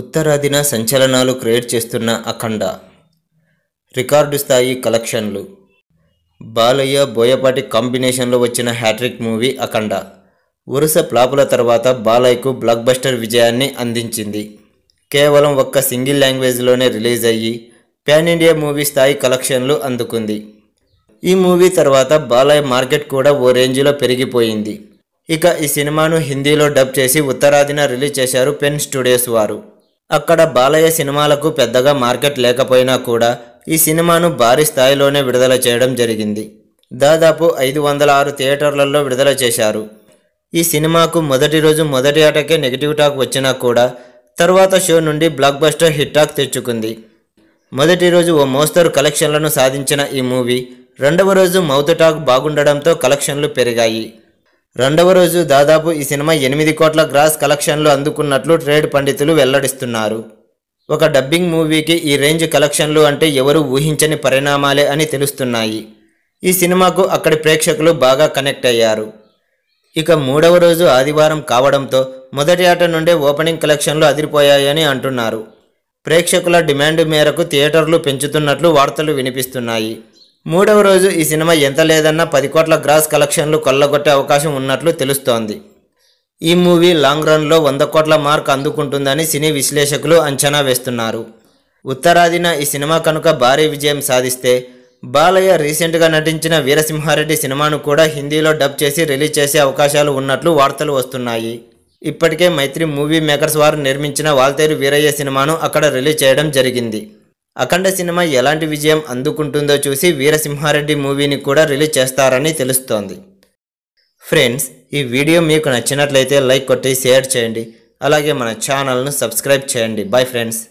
ఉత్తరాదిన సంచలనాలు create చేస్తున్న అఖండ record స్థాయి కలెక్షన్లు బాలయ్య బోయపాటి కాంబినేషన్లో వచ్చిన హ్యాట్రిక్ మూవీ అఖండ వరుస ప్లాపుల తర్వాత బాలయ్యకు బ్లాక్ బస్టర్ విజయాన్ని అందించింది కేవలం ఒక్క సింగిల్ లాంగ్వేజ్లోనే రిలీజ్ అయ్యి పాన్ ఇండియా మూవీ స్థాయి కలెక్షన్లు అందుకుంది ఈ మూవీ తర్వాత బాలయ్య మార్కెట్ కూడా ఓ రేంజ్లో పెరిగిపోయింది ఇక ఈ సినిమాను హిందీలో డబ్ చేసి ఉత్తరాదిన రిలీజ్ చేశారు పెన్ స్టూడియోస్ వారు అక్కడ బాలయ్య సినిమాలకు పెద్దగా మార్కెట్ లేకపోయినా కూడా ఈ సినిమాను భారీ స్థాయిలోనే విడుదల చేయడం జరిగింది దాదాపు ఐదు వందల ఆరు థియేటర్లలో విడుదల చేశారు ఈ సినిమాకు మొదటి రోజు మొదటి ఆటకే నెగిటివ్ టాక్ వచ్చినా కూడా తర్వాత షో నుండి బ్లాక్ బస్టర్ హిట్ టాక్ తెచ్చుకుంది మొదటి రోజు ఓ మోస్తరు కలెక్షన్లను సాధించిన ఈ మూవీ రెండవ రోజు మౌత్ టాక్ బాగుండడంతో కలెక్షన్లు పెరిగాయి రెండవ రోజు దాదాపు ఈ సినిమా ఎనిమిది కోట్ల గ్రాస్ కలెక్షన్లు అందుకున్నట్లు ట్రేడ్ పండితులు వెల్లడిస్తున్నారు ఒక డబ్బింగ్ మూవీకి ఈ రేంజ్ కలెక్షన్లు అంటే ఎవరు ఊహించని పరిణామాలే అని తెలుస్తున్నాయి ఈ సినిమాకు అక్కడి ప్రేక్షకులు బాగా కనెక్ట్ అయ్యారు ఇక మూడవ రోజు ఆదివారం కావడంతో మొదటి ఆట నుండే ఓపెనింగ్ కలెక్షన్లు అదిరిపోయాయని అంటున్నారు ప్రేక్షకుల డిమాండ్ మేరకు థియేటర్లు పెంచుతున్నట్లు వార్తలు వినిపిస్తున్నాయి మూడవ రోజు ఈ సినిమా ఎంత లేదన్నా పది కోట్ల గ్రాస్ కలెక్షన్లు కొల్లగొట్టే అవకాశం ఉన్నట్లు తెలుస్తోంది ఈ మూవీ లాంగ్ రన్లో వంద కోట్ల మార్క్ అందుకుంటుందని సినీ విశ్లేషకులు అంచనా వేస్తున్నారు ఉత్తరాదిన ఈ సినిమా కనుక భారీ విజయం సాధిస్తే బాలయ్య రీసెంట్గా నటించిన వీరసింహారెడ్డి సినిమాను కూడా హిందీలో డబ్ చేసి రిలీజ్ చేసే అవకాశాలు ఉన్నట్లు వార్తలు వస్తున్నాయి ఇప్పటికే మైత్రి మూవీ మేకర్స్ వారు నిర్మించిన వాల్తేరు వీరయ్య సినిమాను అక్కడ రిలీజ్ చేయడం జరిగింది అఖండ సినిమా ఎలాంటి విజయం అందుకుంటుందో చూసి వీరసింహారెడ్డి మూవీని కూడా రిలీజ్ చేస్తారని తెలుస్తోంది ఫ్రెండ్స్ ఈ వీడియో మీకు నచ్చినట్లయితే లైక్ కొట్టి షేర్ చేయండి అలాగే మన ఛానల్ను సబ్స్క్రైబ్ చేయండి బాయ్ ఫ్రెండ్స్